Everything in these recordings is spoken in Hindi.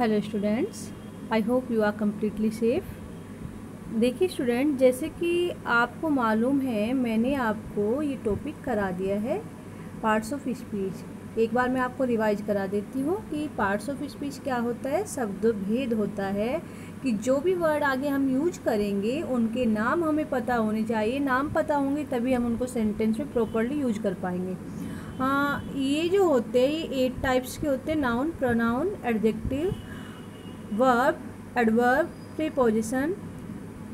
Hello students I hope you are completely safe देखिए स्टूडेंट जैसे कि आपको मालूम है मैंने आपको ये टॉपिक करा दिया है पार्ट्स ऑफ स्पीच एक बार मैं आपको रिवाइज करा देती हूँ कि पार्ट्स ऑफ स्पीच क्या होता है शब्द भेद होता है कि जो भी वर्ड आगे हम यूज करेंगे उनके नाम हमें पता होने चाहिए नाम पता होंगे तभी हम उनको सेंटेंस में प्रॉपरली यूज कर पाएंगे हाँ ये जो होते हैं ये एट टाइप्स के होते हैं noun pronoun adjective verb adverb preposition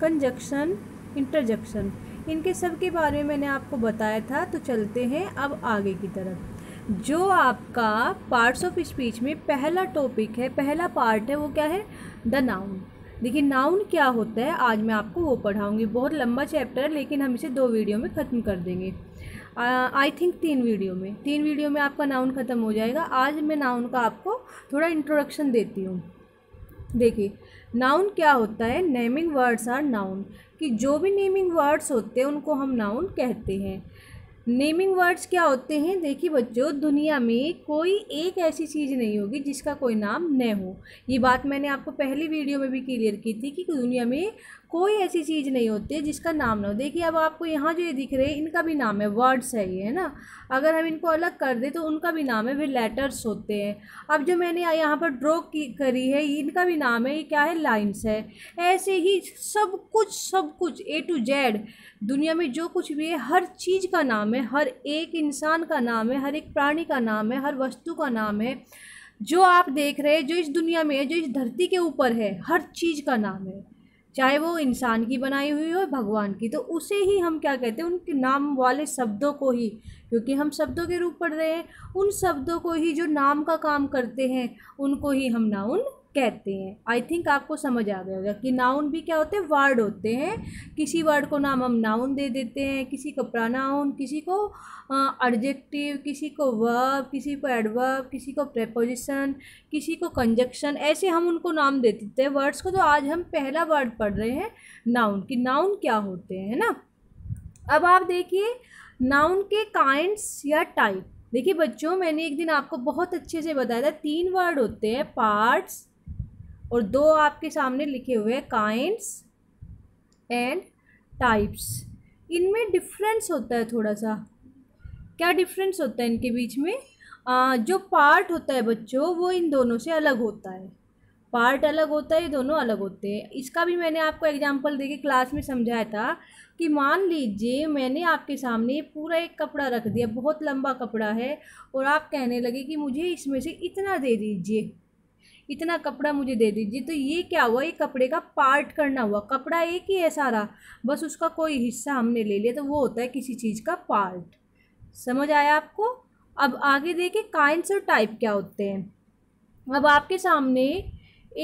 conjunction interjection इनके सब के बारे में मैंने आपको बताया था तो चलते हैं अब आगे की तरफ जो आपका पार्ट्स ऑफ स्पीच में पहला टॉपिक है पहला पार्ट है वो क्या है द नाउन देखिए नाउन क्या होता है आज मैं आपको वो पढ़ाऊँगी बहुत लंबा चैप्टर है लेकिन हम इसे दो वीडियो में ख़त्म कर देंगे आई थिंक तीन वीडियो में तीन वीडियो में आपका नाउन ख़त्म हो जाएगा आज मैं नाउन का आपको थोड़ा इंट्रोडक्शन देती हूँ देखिए नाउन क्या होता है नेमिंग वर्ड्स आर नाउन कि जो भी नेमिंग वर्ड्स होते हैं उनको हम नाउन कहते हैं नेमिंग वर्ड्स क्या होते हैं देखिए बच्चों दुनिया में कोई एक ऐसी चीज़ नहीं होगी जिसका कोई नाम न हो ये बात मैंने आपको पहली वीडियो में भी क्लियर की थी कि दुनिया में कोई ऐसी चीज़ नहीं होती जिसका नाम ना हो देखिए अब आपको यहाँ जो ये दिख रहे हैं इनका भी नाम है वर्ड्स है ये है ना अगर हम इनको अलग कर दें तो उनका भी नाम है फिर लेटर्स होते हैं अब जो मैंने यहाँ पर ड्रॉ की करी है इनका भी नाम है ये क्या है लाइन्स है ऐसे ही सब कुछ सब कुछ ए टू जेड दुनिया में जो कुछ भी है हर चीज़ का नाम है है हम्म। हर एक इंसान का नाम है हर एक प्राणी का नाम है हर वस्तु का नाम है जो आप देख रहे हैं जो इस दुनिया में है जो इस धरती के ऊपर है हर चीज़ का नाम है चाहे वो इंसान की बनाई हुई हो भगवान की तो उसे ही हम क्या कहते हैं उनके नाम वाले शब्दों को ही क्योंकि हम शब्दों के रूप पढ़ रहे हैं उन शब्दों को ही जो नाम का काम करते हैं उनको ही हम नाउन कहते हैं आई थिंक आपको समझ आ गया होगा कि नाउन भी क्या होते हैं वर्ड होते हैं किसी वर्ड को नाम हम नाउन दे देते हैं किसी को प्रनाउन किसी को अर्जेक्टिव किसी को वर्ब किसी को एडवर्ब किसी को प्रेपोजिशन किसी को कंजक्शन ऐसे हम उनको नाम दे देते हैं वर्ड्स को तो आज हम पहला वर्ड पढ़ रहे हैं नाउन कि नाउन क्या होते हैं ना अब आप देखिए नाउन के काइंड्स या टाइप देखिए बच्चों मैंने एक दिन आपको बहुत अच्छे से बताया था तीन वर्ड होते हैं पार्ट्स और दो आपके सामने लिखे हुए हैं काइंड्स एंड टाइप्स इनमें डिफरेंस होता है थोड़ा सा क्या डिफरेंस होता है इनके बीच में आ, जो पार्ट होता है बच्चों वो इन दोनों से अलग होता है पार्ट अलग होता है दोनों अलग होते हैं इसका भी मैंने आपको एग्जांपल देके क्लास में समझाया था कि मान लीजिए मैंने आपके सामने पूरा एक कपड़ा रख दिया बहुत लंबा कपड़ा है और आप कहने लगे कि मुझे इसमें से इतना दे दीजिए इतना कपड़ा मुझे दे दीजिए तो ये क्या हुआ ये कपड़े का पार्ट करना हुआ कपड़ा एक ही है सारा बस उसका कोई हिस्सा हमने ले लिया तो वो होता है किसी चीज़ का पार्ट समझ आया आपको अब आगे देखें काइंस और टाइप क्या होते हैं अब आपके सामने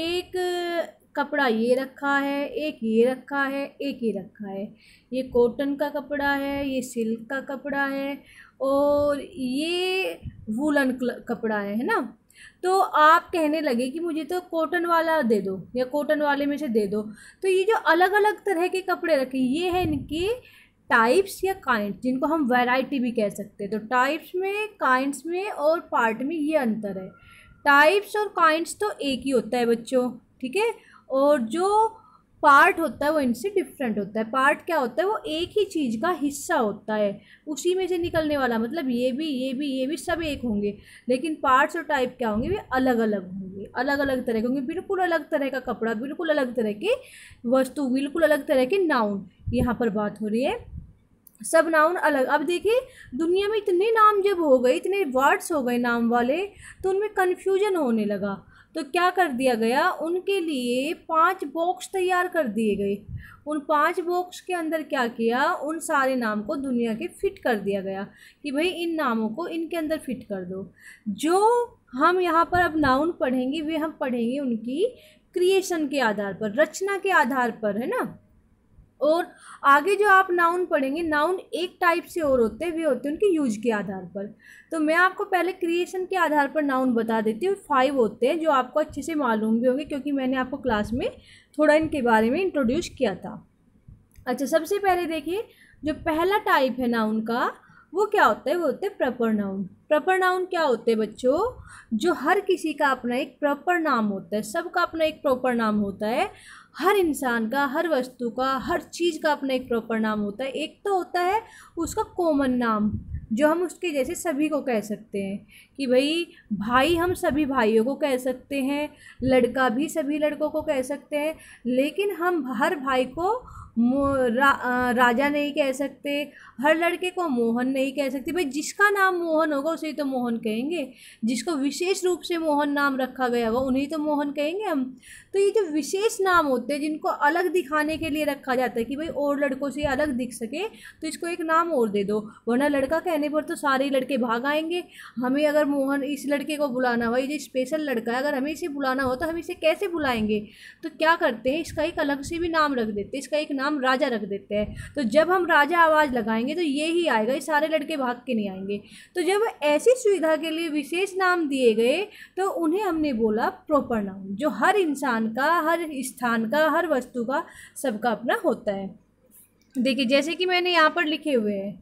एक कपड़ा ये रखा है एक ये रखा है एक ये रखा है ये कॉटन का कपड़ा है ये सिल्क का कपड़ा है और ये वूलन कपड़ा है है ना तो आप कहने लगे कि मुझे तो कॉटन वाला दे दो या कॉटन वाले में से दे दो तो ये जो अलग अलग तरह के कपड़े रखे ये है इनके टाइप्स या काइंड जिनको हम वैरायटी भी कह सकते हैं तो टाइप्स में काइंड्स में और पार्ट में ये अंतर है टाइप्स और काइंड्स तो एक ही होता है बच्चों ठीक है और जो पार्ट होता है वो इनसे डिफरेंट होता है पार्ट क्या होता है वो एक ही चीज़ का हिस्सा होता है उसी में से निकलने वाला मतलब ये भी ये भी ये भी सब एक होंगे लेकिन पार्ट्स और टाइप क्या होंगे वे अलग अलग होंगे अलग अलग तरह के होंगे बिल्कुल अलग तरह का कपड़ा बिल्कुल अलग तरह के वस्तु बिल्कुल अलग तरह के नाउन यहाँ पर बात हो रही है सब नाउन अलग अब देखिए दुनिया में इतने नाम जब हो गए इतने वर्ड्स हो गए नाम वाले तो उनमें कन्फ्यूजन होने लगा तो क्या कर दिया गया उनके लिए पांच बॉक्स तैयार कर दिए गए उन पांच बॉक्स के अंदर क्या किया उन सारे नाम को दुनिया के फिट कर दिया गया कि भाई इन नामों को इनके अंदर फिट कर दो जो हम यहाँ पर अब नाउन पढ़ेंगे वे हम पढ़ेंगे उनकी क्रिएशन के आधार पर रचना के आधार पर है ना और आगे जो आप नाउन पढ़ेंगे नाउन एक टाइप से और होते हैं वे होते हैं उनके यूज के आधार पर तो मैं आपको पहले क्रिएशन के आधार पर नाउन बता देती हूँ फाइव होते हैं जो आपको अच्छे से मालूम भी होंगे क्योंकि मैंने आपको क्लास में थोड़ा इनके बारे में इंट्रोड्यूस किया था अच्छा सबसे पहले देखिए जो पहला टाइप है नाउन का वो क्या होता है वो होते हैं प्रपर नाउन प्रपर नाउन क्या होते हैं बच्चों जो हर किसी का अपना एक प्रॉपर नाम होता है सबका अपना एक प्रॉपर नाम होता है हर इंसान का हर वस्तु का हर चीज़ का अपना एक प्रॉपर नाम होता है एक तो होता है उसका कॉमन नाम जो हम उसके जैसे सभी को कह सकते हैं कि भाई भाई हम सभी भाइयों को कह सकते हैं लड़का भी सभी लड़कों को कह सकते हैं लेकिन हम हर भाई को रा, राजा नहीं कह सकते हर लड़के को मोहन नहीं कह सकते भाई जिसका नाम मोहन होगा उसे तो मोहन कहेंगे जिसको विशेष रूप से मोहन नाम रखा गया होगा उन्हें तो मोहन कहेंगे हम तो ये जो विशेष नाम होते हैं जिनको अलग दिखाने के लिए रखा जाता है कि भाई और लड़कों से अलग दिख सके तो इसको एक नाम और दे दो वरना लड़का कहने पर तो सारे लड़के भाग आएंगे हमें अगर मोहन इस लड़के को बुलाना हो ये जो स्पेशल लड़का है अगर हमें इसे बुलाना हो तो हम इसे कैसे बुलाएंगे तो क्या करते हैं इसका एक अलग से भी नाम रख देते हैं इसका एक नाम नाम राजा रख देते हैं तो जब हम राजा आवाज़ लगाएंगे तो ये ही आएगा ये सारे लड़के भाग के नहीं आएंगे तो जब ऐसी सुविधा के लिए विशेष नाम दिए गए तो उन्हें हमने बोला प्रॉपर नाम जो हर इंसान का हर स्थान का हर वस्तु का सबका अपना होता है देखिए जैसे कि मैंने यहाँ पर लिखे हुए हैं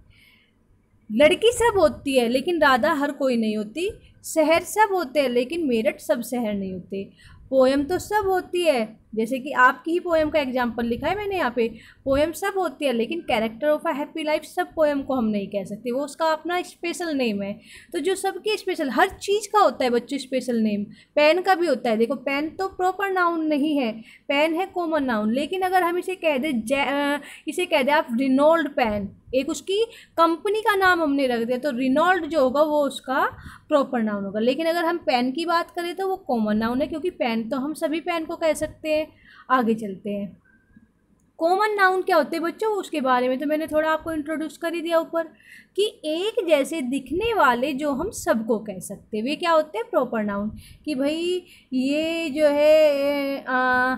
लड़की सब होती है लेकिन राधा हर कोई नहीं होती शहर सब होते हैं लेकिन मेरठ सब शहर नहीं होते पोएम तो सब होती है जैसे कि आपकी ही पोएम का एग्जाम्पल लिखा है मैंने यहाँ पे पोएम सब होती है लेकिन character of a happy life सब पोएम को हम नहीं कह सकते वो उसका अपना स्पेशल नेम है तो जो सबके स्पेशल हर चीज़ का होता है बच्चों स्पेशल नेम पेन का भी होता है देखो पेन तो प्रॉपर नाउन नहीं है पेन है कॉमन नाउन लेकिन अगर हम इसे कह दें इसे कह दें आप रिनोल्ड पेन एक उसकी कंपनी का नाम हमने रख दिया तो रिनोल्ड जो होगा वो उसका प्रॉपर नाउन होगा लेकिन अगर हम पेन की बात करें तो वो कॉमन नाउन है क्योंकि पेन तो हम सभी पेन को कह सकते हैं आगे चलते हैं कॉमन नाउन क्या होते हैं बच्चों उसके बारे में तो मैंने थोड़ा आपको इंट्रोड्यूस कर ही दिया ऊपर कि एक जैसे दिखने वाले जो हम सबको कह सकते हैं वे क्या होते हैं प्रॉपर नाउन कि भाई ये जो है आ,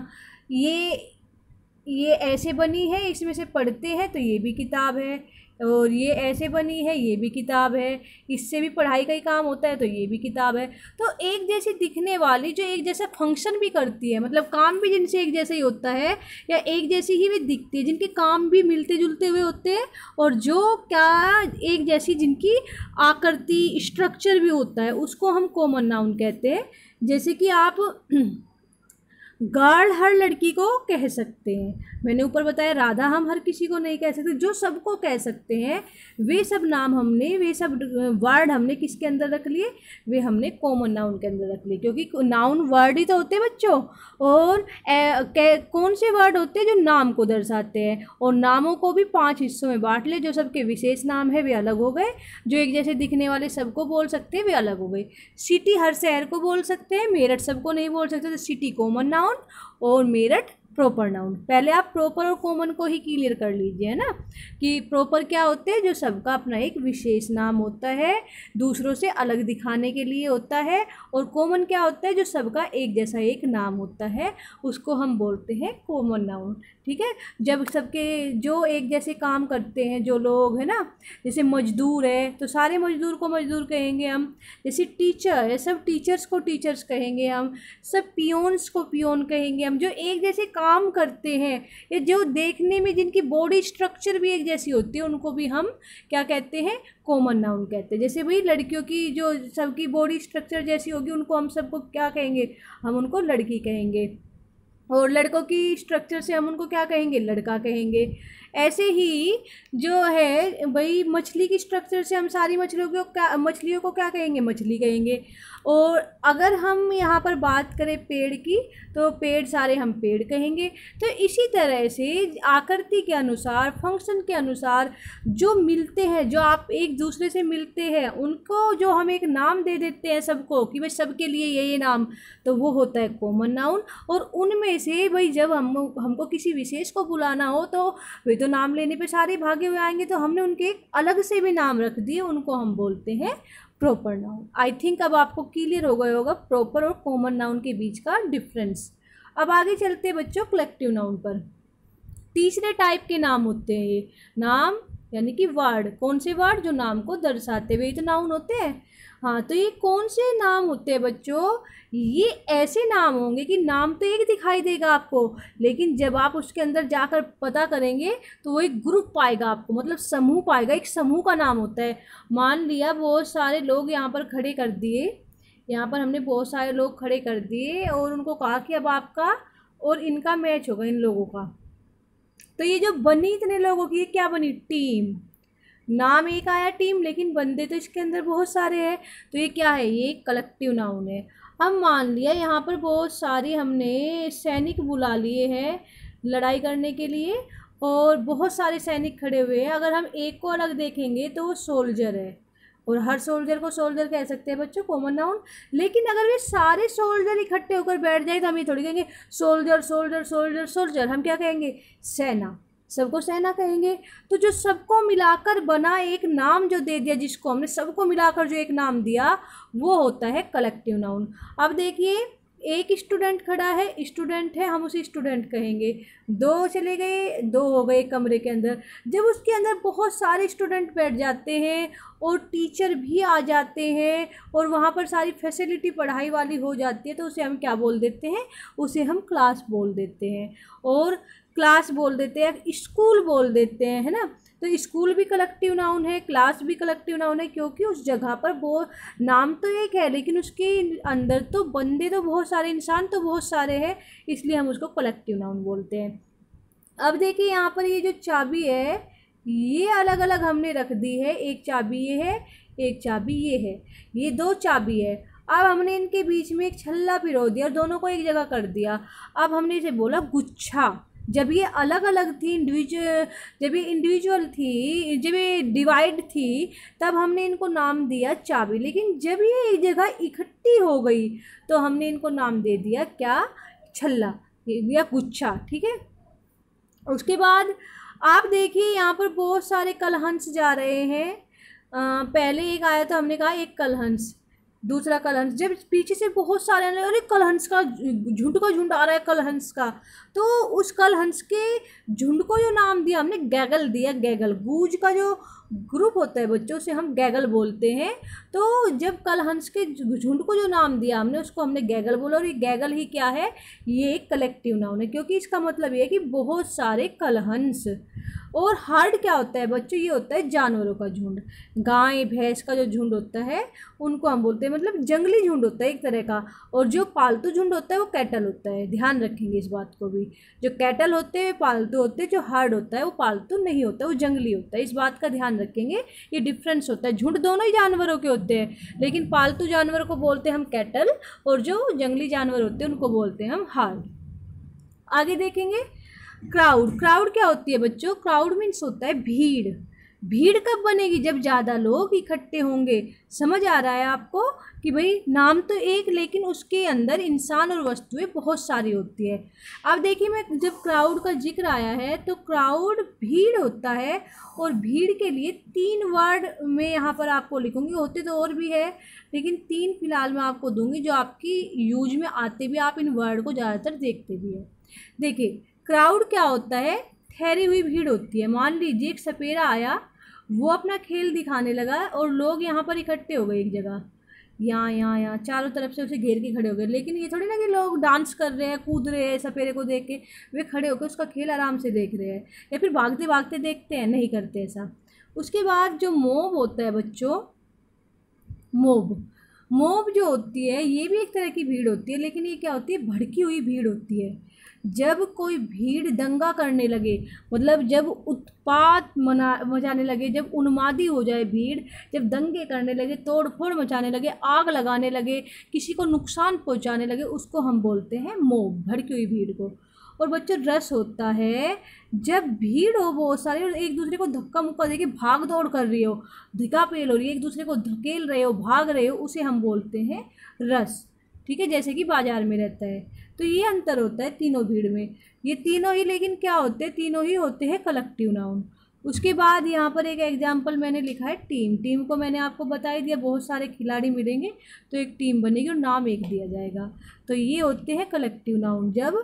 ये ये ऐसे बनी है इसमें से पढ़ते हैं तो ये भी किताब है और ये ऐसे बनी है ये भी किताब है इससे भी पढ़ाई का ही काम होता है तो ये भी किताब है तो एक जैसी दिखने वाली जो एक जैसा फंक्शन भी करती है मतलब काम भी जिनसे एक जैसे ही होता है या एक जैसी ही वे दिखती है जिनके काम भी मिलते जुलते हुए होते हैं और जो क्या एक जैसी जिनकी आकृति स्ट्रक्चर भी होता है उसको हम कॉमन नाउन कहते हैं जैसे कि आप गर्ल हर लड़की को कह सकते हैं मैंने ऊपर बताया राधा हम हर किसी को नहीं कह सकते जो सबको कह सकते हैं वे सब नाम हमने वे सब वर्ड हमने किसके अंदर रख लिए वे हमने कॉमन नाउन के अंदर रख लिए क्योंकि नाउन वर्ड ही तो होते हैं बच्चों और ए, कौन से वर्ड होते हैं जो नाम को दर्शाते हैं और नामों को भी पाँच हिस्सों में बांट लिया जो सबके विशेष नाम है वे अलग हो गए जो एक जैसे दिखने वाले सबको बोल सकते हैं वे अलग हो गए सिटी हर शहर को बोल सकते हैं मेरठ सबको नहीं बोल सकते तो सिटी कॉमन नाउन और मेरठ प्रॉपर नाउन पहले आप प्रॉपर और कॉमन को ही क्लियर कर लीजिए है ना कि प्रॉपर क्या होते हैं जो सबका अपना एक विशेष नाम होता है दूसरों से अलग दिखाने के लिए होता है और कॉमन क्या होता है जो सबका एक जैसा एक नाम होता है उसको हम बोलते हैं कॉमन नाउन ठीक है जब सबके जो एक जैसे काम करते हैं जो लोग है ना जैसे मजदूर है तो सारे मजदूर को मजदूर कहेंगे हम जैसे टीचर है सब टीचर्स को टीचर्स कहेंगे हम सब पियोन्स को पियोन कहेंगे हम जो एक जैसे काम करते हैं या जो देखने में जिनकी बॉडी स्ट्रक्चर भी एक जैसी होती है उनको भी हम क्या कहते हैं कॉमन नाउन कहते हैं जैसे भाई लड़कियों की जो सबकी बॉडी स्ट्रक्चर जैसी होगी उनको हम सबको क्या कहेंगे हम उनको लड़की कहेंगे और लड़कों की स्ट्रक्चर से हम उनको क्या कहेंगे लड़का कहेंगे ऐसे ही जो है भाई मछली की स्ट्रक्चर से हम सारी मछलियों को क्या मछलियों को क्या कहेंगे मछली कहेंगे और अगर हम यहाँ पर बात करें पेड़ की तो पेड़ सारे हम पेड़ कहेंगे तो इसी तरह से आकृति के अनुसार फंक्शन के अनुसार जो मिलते हैं जो आप एक दूसरे से मिलते हैं उनको जो हम एक नाम दे देते हैं सबको कि भाई सबके लिए ये ये नाम तो वो होता है कॉमन नाउन और उनमें से भाई जब हम हमको किसी विशेष को बुलाना हो तो वे तो तो नाम लेने पे सारे भागे हुए आएंगे तो हमने उनके एक अलग से भी नाम रख दिए उनको हम बोलते हैं प्रॉपर नाउन आई थिंक अब आपको क्लियर हो गया होगा प्रॉपर और कॉमन नाउन के बीच का डिफरेंस अब आगे चलते हैं बच्चों कलेक्टिव नाउन पर तीसरे टाइप के नाम होते हैं नाम यानी कि वर्ड कौन से वर्ड जो नाम को दर्शाते हुए तो नाउन होते हैं हाँ तो ये कौन से नाम होते हैं बच्चों ये ऐसे नाम होंगे कि नाम तो एक दिखाई देगा आपको लेकिन जब आप उसके अंदर जाकर पता करेंगे तो वो एक ग्रुप पाएगा आपको मतलब समूह पाएगा एक समूह का नाम होता है मान लिया बहुत सारे लोग यहाँ पर खड़े कर दिए यहाँ पर हमने बहुत सारे लोग खड़े कर दिए और उनको कहा कि अब आपका और इनका मैच होगा इन लोगों का तो ये जो बनी इतने लोगों की ये क्या बनी टीम नाम एक आया टीम लेकिन बंदे तो इसके अंदर बहुत सारे हैं तो ये क्या है ये कलेक्टिव नाउन है अब मान लिया यहाँ पर बहुत सारे हमने सैनिक बुला लिए हैं लड़ाई करने के लिए और बहुत सारे सैनिक खड़े हुए हैं अगर हम एक को अलग देखेंगे तो वो सोल्जर है और हर सोल्जर को सोल्जर कह सकते हैं बच्चों कॉमन नाउन लेकिन अगर वे सारे सोल्जर इकट्ठे होकर बैठ जाए तो हम ये थोड़ी कहेंगे सोल्जर सोल्जर सोल्जर सोल्जर हम क्या कहेंगे सेना सबको सहना कहेंगे तो जो सबको मिलाकर बना एक नाम जो दे दिया जिसको हमने सबको मिलाकर जो एक नाम दिया वो होता है कलेक्टिव नाउन अब देखिए एक स्टूडेंट खड़ा है स्टूडेंट है हम उसे स्टूडेंट कहेंगे दो चले गए दो हो गए कमरे के अंदर जब उसके अंदर बहुत सारे स्टूडेंट बैठ जाते हैं और टीचर भी आ जाते हैं और वहाँ पर सारी फैसिलिटी पढ़ाई वाली हो जाती है तो उसे हम क्या बोल देते हैं उसे हम क्लास बोल देते हैं और क्लास बोल देते हैं स्कूल बोल देते हैं है ना तो स्कूल भी कलेक्टिव नाउन है क्लास भी कलेक्टिव नाउन है क्योंकि उस जगह पर वो नाम तो एक है लेकिन उसके अंदर तो बंदे तो बहुत सारे इंसान तो बहुत सारे हैं इसलिए हम उसको कलेक्टिव नाउन बोलते हैं अब देखिए यहाँ पर ये जो चाबी है ये अलग अलग हमने रख दी है एक चाबी ये है एक चाबी ये है ये दो चाबी है अब हमने इनके बीच में एक छल्ला पिरो दिया और दोनों को एक जगह कर दिया अब हमने इसे बोला गुच्छा जब ये अलग अलग थी इंडिविजुअल जब ये इंडिविजुअल थी जब ये डिवाइड थी तब हमने इनको नाम दिया चाबी लेकिन जब ये एक जगह इकट्ठी हो गई तो हमने इनको नाम दे दिया क्या छल्ला या गुच्छा ठीक है उसके बाद आप देखिए यहाँ पर बहुत सारे कलहंस जा रहे हैं आ, पहले एक आया तो हमने कहा एक कलहंस दूसरा कलहंस जब पीछे से बहुत सारे आने अरे कलहंस का झुंड का झुंड आ रहा है कलहंस का तो उस कलहंस के झुंड को जो नाम दिया हमने गैगल दिया गैगल गूज का जो ग्रुप होता है बच्चों से हम गैगल बोलते हैं तो जब कलहंस के झुंड को जो नाम दिया हमने उसको हमने गैगल बोला और ये गैगल ही क्या है ये एक कलेक्टिव नाउन है क्योंकि इसका मतलब ये है कि बहुत सारे कलहंस और हर्ड क्या होता है बच्चों ये होता है जानवरों का झुंड गाय भैंस का जो झुंड होता है उनको हम बोलते हैं मतलब जंगली झुंड होता है एक तरह का और जो पालतू झुंड होता है वो कैटल होता है ध्यान रखेंगे इस बात को भी जो कैटल होते हैं पालतू होते हैं जो हर्ड होता है वो पालतू नहीं होता वो जंगली होता है इस बात का ध्यान रखेंगे ये डिफ्रेंस होता है झुंड दोनों ही जानवरों के होते हैं लेकिन पालतू जानवर को बोलते हैं हम कैटल और जो जंगली जानवर होते हैं उनको बोलते हैं हम हार्ड आगे देखेंगे क्राउड क्राउड क्या होती है बच्चों क्राउड मीन्स होता है भीड़ भीड़ कब बनेगी जब ज़्यादा लोग इकट्ठे होंगे समझ आ रहा है आपको कि भाई नाम तो एक लेकिन उसके अंदर इंसान और वस्तुएं बहुत सारी होती है अब देखिए मैं जब क्राउड का जिक्र आया है तो क्राउड भीड़ होता है और भीड़ के लिए तीन वर्ड मैं यहाँ पर आपको लिखूँगी होते तो और भी है लेकिन तीन फ़िलहाल मैं आपको दूँगी जो आपकी यूज में आते भी आप इन वर्ड को ज़्यादातर देखते भी हैं देखिए क्राउड क्या होता है ठहरी हुई भीड़ होती है मान लीजिए एक सपेरा आया वो अपना खेल दिखाने लगा और लोग यहाँ पर इकट्ठे हो गए एक जगह यहाँ यहाँ यहाँ चारों तरफ से उसे घेर के खड़े हो गए लेकिन ये थोड़ी ना कि लोग डांस कर रहे हैं कूद रहे हैं सपेरे को देख के वे खड़े होकर उसका खेल आराम से देख रहे हैं या फिर भागते भागते देखते हैं नहीं करते ऐसा उसके बाद जो मोब होता है बच्चों मोब मोब जो होती है ये भी एक तरह की भीड़ होती है लेकिन ये क्या होती है भड़की हुई भीड़ होती है जब कोई भीड़ दंगा करने लगे मतलब जब उत्पात मना मचाने लगे जब उन्मादी हो जाए भीड़ जब दंगे करने लगे तोड़फोड़ मचाने लगे आग लगाने लगे किसी को नुकसान पहुंचाने लगे उसको हम बोलते हैं मोब भड़की हुई भीड़ को और बच्चों रस होता है जब भीड़ हो बहुत सारी और एक दूसरे को धक्का मुक्का देके भाग दौड़ कर रही हो धिका पेल हो रही है एक दूसरे को धकेल रहे हो भाग रहे हो उसे हम बोलते हैं रस ठीक है जैसे कि बाज़ार में रहता है तो ये अंतर होता है तीनों भीड़ में ये तीनों ही लेकिन क्या होते हैं तीनों ही होते हैं कलेक्टिव नाउन उसके बाद यहाँ पर एक एग्जाम्पल मैंने लिखा है टीम टीम को मैंने आपको बता ही दिया बहुत सारे खिलाड़ी मिलेंगे तो एक टीम बनेगी और नाम एक दिया जाएगा तो ये होते हैं कलेक्टिव नाउन जब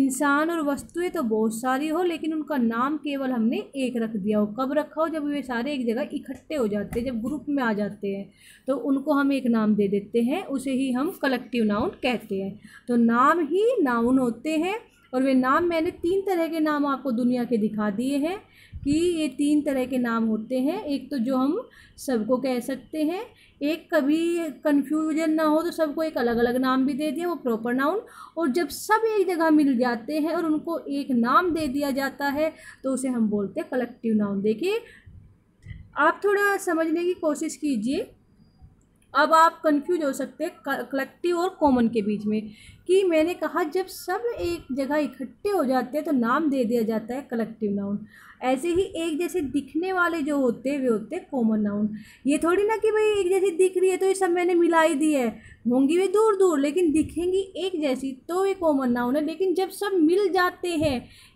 इंसान और वस्तुएं तो बहुत सारी हो लेकिन उनका नाम केवल हमने एक रख दिया हो कब रखा हो जब वे सारे एक जगह इकट्ठे हो जाते हैं जब ग्रुप में आ जाते हैं तो उनको हम एक नाम दे देते हैं उसे ही हम कलेक्टिव नाउन कहते हैं तो नाम ही नाउन होते हैं और वे नाम मैंने तीन तरह के नाम आपको दुनिया के दिखा दिए हैं कि ये तीन तरह के नाम होते हैं एक तो जो हम सबको कह सकते हैं एक कभी कन्फ्यूजन ना हो तो सबको एक अलग अलग नाम भी दे दिया वो प्रॉपर नाउन और जब सब एक जगह मिल जाते हैं और उनको एक नाम दे दिया जाता है तो उसे हम बोलते हैं कलेक्टिव नाउन देखिए आप थोड़ा समझने की कोशिश कीजिए अब आप कंफ्यूज हो सकते हैं कलेक्टिव और कॉमन के बीच में कि मैंने कहा जब सब एक जगह इकट्ठे हो जाते हैं तो नाम दे दिया जाता है कलेक्टिव नाउन ऐसे ही एक जैसे दिखने वाले जो होते हैं वे होते हैं कॉमन नाउन ये थोड़ी ना कि भाई एक जैसी दिख रही है तो ये सब मैंने मिला ही दी है होंगी वे दूर दूर लेकिन दिखेंगी एक जैसी तो वे कॉमन नाउन है लेकिन जब सब मिल जाते हैं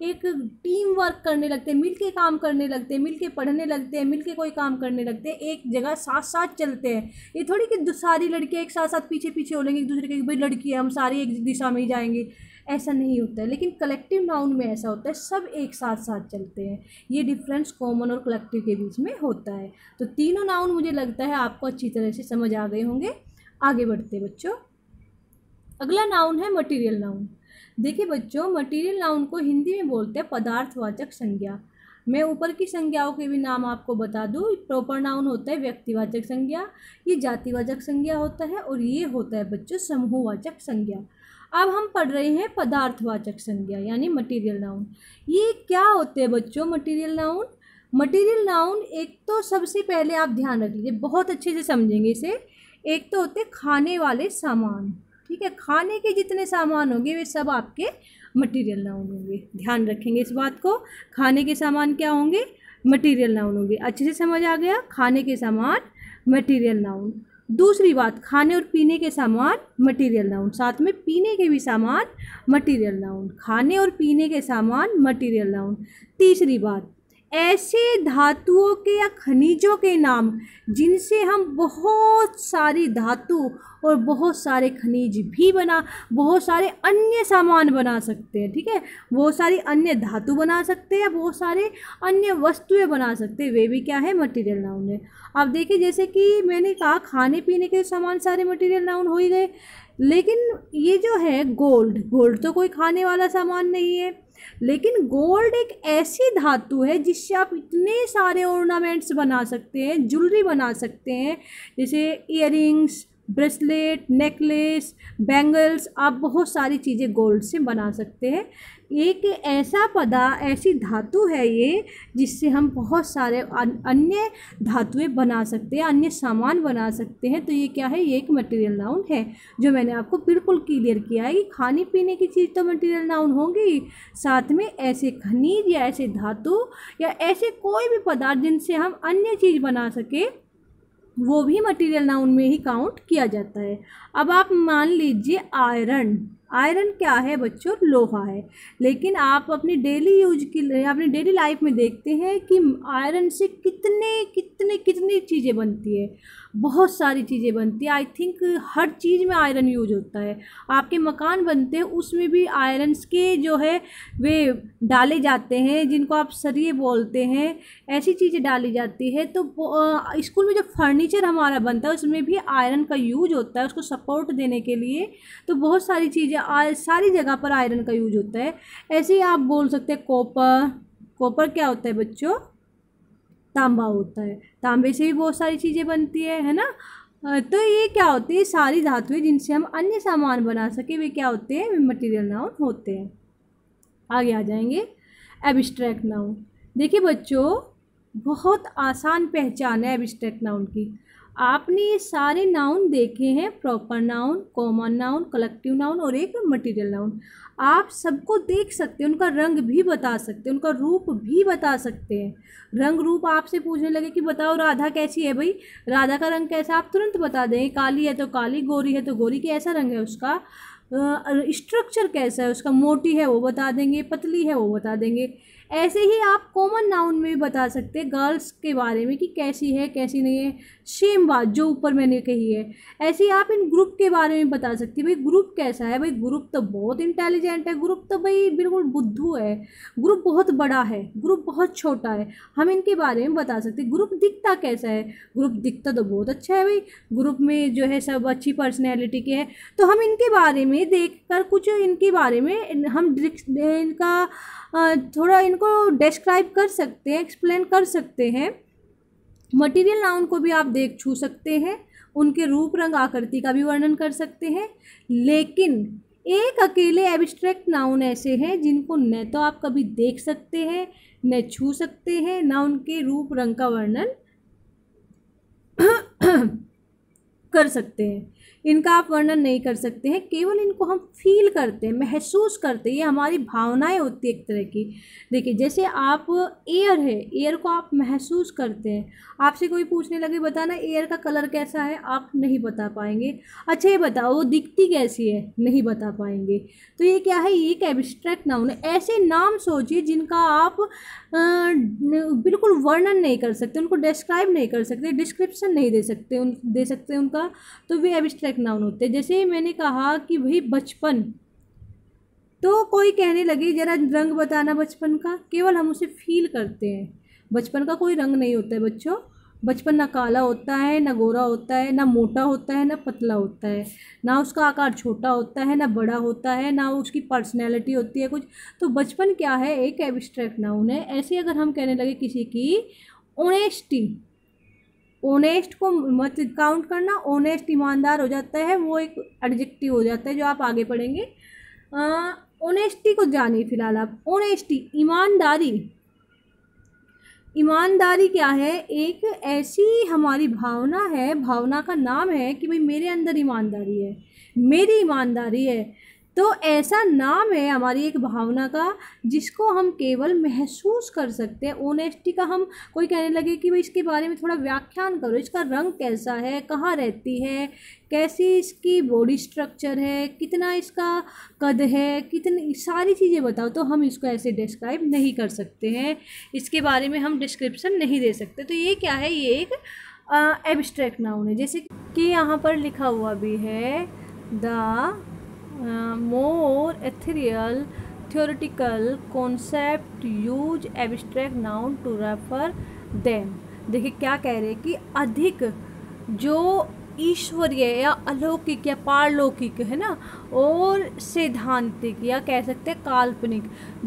एक टीम वर्क करने लगते हैं मिल के काम करने लगते हैं मिल के पढ़ने लगते हैं मिल के कोई काम करने लगते हैं एक जगह साथ साथ चलते हैं ये थोड़ी कि सारी लड़कियाँ एक साथ साथ पीछे पीछे हो लेंगे एक दूसरे के भाई लड़की है हम सारी एक दिशा में ही जाएंगे ऐसा नहीं होता है लेकिन कलेक्टिव नाउन में ऐसा होता है सब एक साथ साथ चलते हैं ये डिफरेंस कॉमन और कलेक्टिव के बीच में होता है तो तीनों नाउन मुझे लगता है आपको अच्छी तरह से समझ आ गए होंगे आगे बढ़ते बच्चों अगला नाउन है मटेरियल नाउन देखिए बच्चों मटेरियल नाउन को हिंदी में बोलते हैं पदार्थवाचक संज्ञा मैं ऊपर की संज्ञाओं के भी नाम आपको बता दूँ प्रॉपर नाउन होता है व्यक्तिवाचक संज्ञा ये जातिवाचक संज्ञा होता है और ये होता है बच्चों समूहवाचक संज्ञा अब हम पढ़ रहे हैं पदार्थवाचक संज्ञा यानी मटेरियल नाउन ये क्या होते हैं बच्चों मटेरियल नाउन मटेरियल नाउन एक तो सबसे पहले आप ध्यान रख लीजिए बहुत अच्छे से समझेंगे इसे एक तो होते खाने वाले सामान ठीक है खाने के जितने सामान होंगे वे सब आपके मटेरियल नाउन होंगे ध्यान रखेंगे इस बात को खाने के सामान क्या होंगे मटेरियल नाउन होंगे अच्छे से समझ आ गया खाने के सामान मटेरियल नाउन दूसरी बात खाने और पीने के सामान मटेरियल नाउन साथ में पीने के भी सामान मटेरियल नाउन खाने और पीने के सामान मटेरियल नाउन तीसरी बात ऐसे धातुओं के या खनिजों के नाम जिनसे हम बहुत सारी धातु और बहुत सारे खनिज भी बना बहुत सारे अन्य सामान बना सकते हैं ठीक है बहुत सारी अन्य धातु बना सकते हैं बहुत सारे अन्य वस्तुएं बना सकते हैं वे भी क्या है मटेरियल नाउन है आप देखिए जैसे कि मैंने कहा खाने पीने के सामान सारे मटेरियल नाउन हो ही गए लेकिन ये जो है गोल्ड गोल्ड तो कोई खाने वाला सामान नहीं है लेकिन गोल्ड एक ऐसी धातु है जिससे आप इतने सारे ऑर्नामेंट्स बना सकते हैं ज्वेलरी बना सकते हैं जैसे इयर ब्रेसलेट नेकलेस बैंगल्स आप बहुत सारी चीज़ें गोल्ड से बना सकते हैं एक ऐसा पदा ऐसी धातु है ये जिससे हम बहुत सारे अन्य धातुएं बना सकते हैं अन्य सामान बना सकते हैं तो ये क्या है ये एक मटेरियल नाउन है जो मैंने आपको बिल्कुल क्लियर किया है कि खाने पीने की चीज़ तो मटेरियल नाउन होगी साथ में ऐसे खनिज या ऐसे धातु या ऐसे कोई भी पदार्थ जिनसे हम अन्य चीज़ बना सके वो भी मटेरियल नाउन में ही काउंट किया जाता है अब आप मान लीजिए आयरन आयरन क्या है बच्चों लोहा है लेकिन आप अपनी डेली यूज की अपनी डेली लाइफ में देखते हैं कि आयरन से कितने कितने कितनी चीज़ें बनती है बहुत सारी चीज़ें बनती है आई थिंक हर चीज़ में आयरन यूज होता है आपके मकान बनते हैं उसमें भी आयरन्स के जो है वे डाले जाते हैं जिनको आप सरिये बोलते हैं ऐसी चीज़ें डाली जाती है तो स्कूल में जो फर्नीचर हमारा बनता है उसमें भी आयरन का यूज होता है उसको सपोर्ट देने के लिए तो बहुत सारी चीज़ें सारी जगह पर आयरन का यूज होता है ऐसे ही आप बोल सकते हैं कॉपर कॉपर क्या होता है बच्चों तांबा होता है तांबे से भी बहुत सारी चीज़ें बनती है है ना तो ये क्या होते हैं सारी धातुएं जिनसे हम अन्य सामान बना सके वे क्या होते हैं मटेरियल नाउन होते हैं आगे आ जाएंगे एबिस्ट्रैक्ट नाउन देखिए बच्चों बहुत आसान पहचान है एबिस्ट्रैक्ट नाउन की आपने ये सारे नाउन देखे हैं proper noun common noun collective noun और एक मटेरियल नाउन आप सबको देख सकते हैं उनका रंग भी बता सकते हैं उनका रूप भी बता सकते हैं रंग रूप आपसे पूछने लगे कि बताओ राधा कैसी है भाई राधा का रंग कैसा आप तुरंत बता दें काली है तो काली गोरी है तो गोरी कैसा रंग है उसका स्ट्रक्चर कैसा है उसका मोटी है वो बता देंगे पतली है वो बता देंगे ऐसे ही आप कॉमन नाउन में भी बता सकते हैं गर्ल्स के बारे में कि कैसी है कैसी नहीं है सेम बात जो ऊपर मैंने कही है ऐसे ही आप इन ग्रुप के बारे में बता सकती हैं भाई ग्रुप कैसा है भाई ग्रुप तो बहुत इंटेलिजेंट है ग्रुप तो भाई बिल्कुल बुद्धू है ग्रुप बहुत बड़ा है ग्रुप बहुत छोटा है हम इनके बारे में बता सकते हैं ग्रुप दिखता कैसा है ग्रुप दिखता तो बहुत अच्छा है भाई ग्रुप में जो है सब अच्छी पर्सनैलिटी के हैं तो हम इनके बारे में देख कर कुछ इनके बारे में हम इनका थोड़ा इनको डिस्क्राइब कर सकते हैं एक्सप्लेन कर सकते हैं मटेरियल नाउन को भी आप देख छू सकते हैं उनके रूप रंग आकृति का भी वर्णन कर सकते हैं लेकिन एक अकेले एब्स्ट्रैक्ट नाउन ऐसे हैं जिनको न तो आप कभी देख सकते हैं न छू सकते हैं न उनके रूप रंग का वर्णन कर सकते हैं इनका आप वर्णन नहीं कर सकते हैं केवल इनको हम फील करते हैं महसूस करते हैं ये हमारी भावनाएं होती है एक तरह की देखिए जैसे आप एयर है एयर को आप महसूस करते हैं आपसे कोई पूछने लगे बताना एयर का कलर कैसा है आप नहीं बता पाएंगे अच्छा ये बताओ वो दिखती कैसी है नहीं बता पाएंगे तो ये क्या है ये एक एब्स्ट्रैक्ट नाउन है ऐसे नाम सोचिए जिनका आप बिल्कुल वर्णन नहीं कर सकते उनको डिस्क्राइब नहीं कर सकते डिस्क्रिप्शन नहीं दे सकते उन दे सकते उनका तो वे एब्स्ट्रैक्ट सहायक नाउन होते हैं जैसे मैंने कहा कि भाई बचपन तो कोई कहने लगे जरा रंग बताना बचपन का केवल हम उसे फील करते हैं बचपन का कोई रंग नहीं होता है बच्चों बचपन ना काला होता है ना गोरा होता है ना मोटा होता है ना पतला होता है ना उसका आकार छोटा होता है ना बड़ा होता है ना उसकी पर्सनैलिटी होती है कुछ तो बचपन क्या है एक एब्स्ट्रैक्ट नाउन है ऐसे अगर हम कहने लगे किसी की ओनेस्टी ओनेस्ट को मत काउंट करना ओनेस्ट ईमानदार हो जाता है वो एक एडजेक्टिव हो जाता है जो आप आगे पढ़ेंगे ओनेस्टी को जानिए फिलहाल आप ओनेस्टी ईमानदारी ईमानदारी क्या है एक ऐसी हमारी भावना है भावना का नाम है कि भाई मेरे अंदर ईमानदारी है मेरी ईमानदारी है तो ऐसा नाम है हमारी एक भावना का जिसको हम केवल महसूस कर सकते हैं ओनेस्टी का हम कोई कहने लगे कि भाई इसके बारे में थोड़ा व्याख्यान करो इसका रंग कैसा है कहाँ रहती है कैसी इसकी बॉडी स्ट्रक्चर है कितना इसका कद है कितनी सारी चीज़ें बताओ तो हम इसको ऐसे डिस्क्राइब नहीं कर सकते हैं इसके बारे में हम डिस्क्रिप्शन नहीं दे सकते तो ये क्या है ये एक एब्स्ट्रैक्ट नाउन है जैसे कि यहाँ पर लिखा हुआ भी है the more ethereal theoretical concept use abstract noun to refer them देखिए क्या कह रहे हैं कि अधिक जो ईश्वरीय या अलौकिक या पारलौकिक है ना और सिद्धांतिक या कह सकते हैं काल्पनिक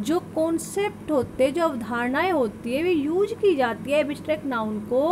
जो कॉन्सेप्ट होते हैं जो अवधारणाएं होती है वे यूज की जाती है एबिस्ट्रैक्ट नाउन को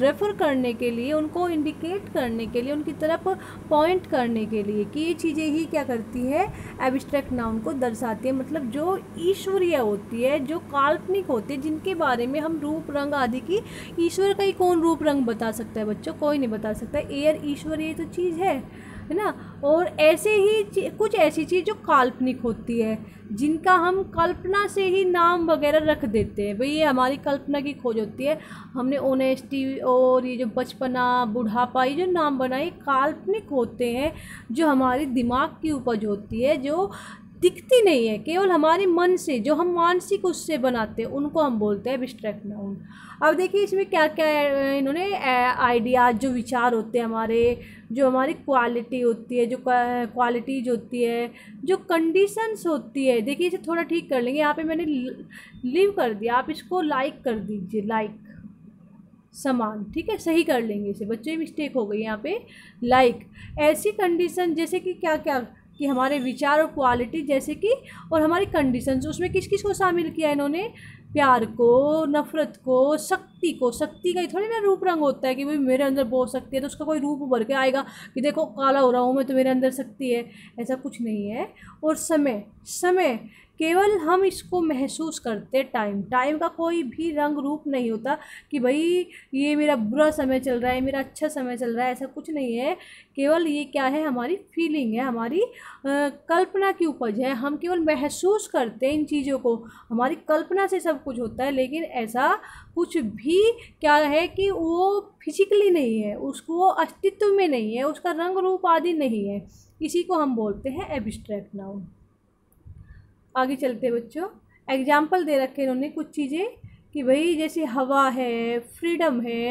रेफर करने के लिए उनको इंडिकेट करने के लिए उनकी तरफ पॉइंट करने के लिए कि ये चीज़ें ही क्या करती है एबिस्ट्रैक्ट नाउन को दर्शाती है मतलब जो ईश्वरीय होती है जो काल्पनिक होती है जिनके बारे में हम रूप रंग आदि की ईश्वर का ही कौन रूप रंग बता सकता है बच्चों कोई नहीं बता सकता एयर ईश्वरीय तो चीज़ है है ना और ऐसे ही कुछ ऐसी चीज़ जो काल्पनिक होती है जिनका हम कल्पना से ही नाम वगैरह रख देते हैं भाई ये हमारी कल्पना की खोज होती है हमने ओनेस्टी और ये जो बचपना बुढ़ापा ये जो नाम बनाए काल्पनिक होते हैं जो हमारे दिमाग की उपज होती है जो दिखती नहीं है केवल हमारे मन से जो हम मानसिक उससे बनाते हैं उनको हम बोलते हैं विस्ट्रैक्ट नाउन अब देखिए इसमें क्या क्या इन्होंने आइडियाज जो विचार होते हैं हमारे जो हमारी क्वालिटी होती है जो क्वालिटीज होती है जो कंडीशंस होती है देखिए इसे थोड़ा ठीक कर लेंगे यहाँ पे मैंने लीव कर दिया आप इसको लाइक कर दीजिए लाइक समान ठीक है सही कर लेंगे इसे बच्चे मिस्टेक हो गई यहाँ पे लाइक ऐसी कंडीशन जैसे कि क्या क्या कि हमारे विचार और क्वालिटी जैसे कि और हमारी कंडीशंस उसमें किस किस को शामिल किया इन्होंने प्यार को नफ़रत को शक्ति को शक्ति का ही थोड़ी ना रूप रंग होता है कि भाई मेरे अंदर बहुत शक्ति है तो उसका कोई रूप उभर के आएगा कि देखो काला हो रहा हूँ मैं तो मेरे अंदर शक्ति है ऐसा कुछ नहीं है और समय समय केवल हम इसको महसूस करते टाइम टाइम का कोई भी रंग रूप नहीं होता कि भाई ये मेरा बुरा समय चल रहा है मेरा अच्छा समय चल रहा है ऐसा कुछ नहीं है केवल ये क्या है हमारी फीलिंग है हमारी आ, कल्पना की उपज है हम केवल महसूस करते हैं इन चीज़ों को हमारी कल्पना से सब कुछ होता है लेकिन ऐसा कुछ भी क्या है कि वो फिजिकली नहीं है उसको अस्तित्व में नहीं है उसका रंग रूप आदि नहीं है इसी को हम बोलते हैं एबिस्ट्रैक्ट नाउन आगे चलते बच्चों एग्जाम्पल दे रखे इन्होंने कुछ चीज़ें कि भाई जैसे हवा है फ्रीडम है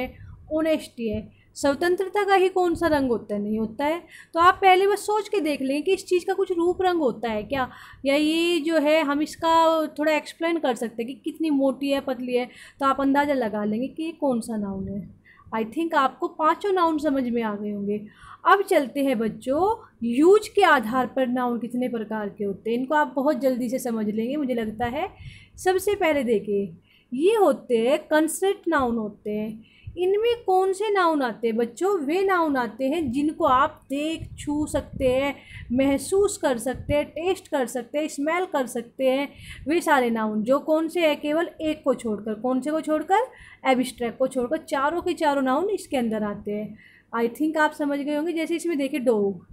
ओनेस्टी है स्वतंत्रता का ही कौन सा रंग होता है नहीं होता है तो आप पहले बस सोच के देख लें कि इस चीज़ का कुछ रूप रंग होता है क्या या ये जो है हम इसका थोड़ा एक्सप्लेन कर सकते हैं कि कितनी मोटी है पतली है तो आप अंदाज़ा लगा लेंगे कि ये कौन सा नाउन है आई थिंक आपको पांचों नाउन समझ में आ गए होंगे अब चलते हैं बच्चों यूज के आधार पर नाउन कितने प्रकार के होते हैं इनको आप बहुत जल्दी से समझ लेंगे मुझे लगता है सबसे पहले देखिए ये होते हैं कंसर्ट नाउन होते हैं इनमें कौन से नाउन आते हैं बच्चों वे नाउन आते हैं जिनको आप देख छू सकते हैं महसूस कर सकते हैं टेस्ट कर सकते हैं स्मेल कर सकते हैं वे सारे नाउन जो कौन से है केवल एक को छोड़कर कौन से को छोड़कर एबिस्ट्रैक को छोड़कर चारों के चारों नाउन इसके अंदर आते हैं आई थिंक आप समझ गए होंगे जैसे इसमें देखिए डोग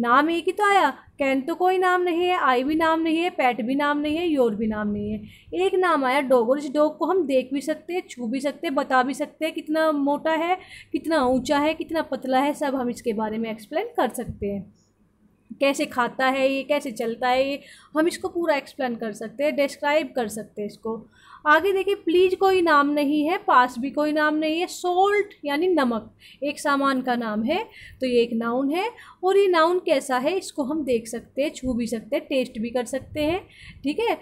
नाम एक ही तो आया कैन तो कोई नाम नहीं है आई भी नाम नहीं है पैट भी नाम नहीं है योर भी नाम नहीं है एक नाम आया डॉग और इस डॉग को हम देख भी सकते हैं छू भी सकते हैं बता भी सकते हैं कितना मोटा है कितना ऊंचा है कितना पतला है सब हम इसके बारे में एक्सप्लेन कर सकते हैं कैसे खाता है ये कैसे चलता है ये हम इसको पूरा एक्सप्लेन कर सकते हैं डिस्क्राइब कर सकते हैं इसको आगे देखिए प्लीज कोई नाम नहीं है पास भी कोई नाम नहीं है सोल्ट यानी नमक एक सामान का नाम है तो ये एक नाउन है और ये नाउन कैसा है इसको हम देख सकते हैं छू भी सकते हैं टेस्ट भी कर सकते हैं ठीक है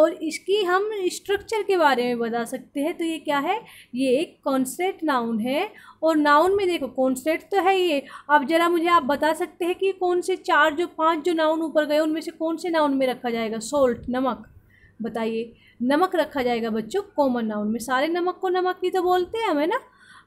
और इसकी हम स्ट्रक्चर के बारे में बता सकते हैं तो ये क्या है ये एक कॉन्सेप्ट नाउन है और नाउन में देखो कॉन्सेट तो है ये अब ज़रा मुझे आप बता सकते हैं कि कौन से चार जो पांच जो नाउन ऊपर गए उनमें से कौन से नाउन में रखा जाएगा सोल्ट नमक बताइए नमक रखा जाएगा बच्चों कॉमन नाउन में सारे नमक को नमक ही तो बोलते हैं हमें ना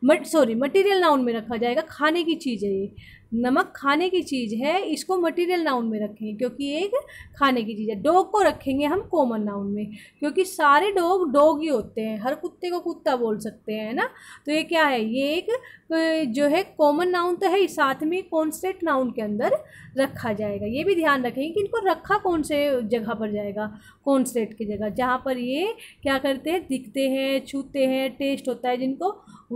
मट सॉरी मटेरियल नाउन में रखा जाएगा खाने की चीज़ है ये नमक खाने की चीज़ है इसको मटेरियल नाउन में रखें क्योंकि एक खाने की चीज़ है डॉग को रखेंगे हम कॉमन नाउन में क्योंकि सारे डॉग डॉग ही होते हैं हर कुत्ते को कुत्ता बोल सकते हैं ना तो ये क्या है ये एक जो है कॉमन नाउन तो है साथ में कॉन्स्टेंट नाउन के अंदर रखा जाएगा ये भी ध्यान रखेंगे कि इनको रखा कौन से जगह पर जाएगा कौन सेट की जगह जहाँ पर ये क्या करते हैं दिखते हैं छूते हैं टेस्ट होता है जिनको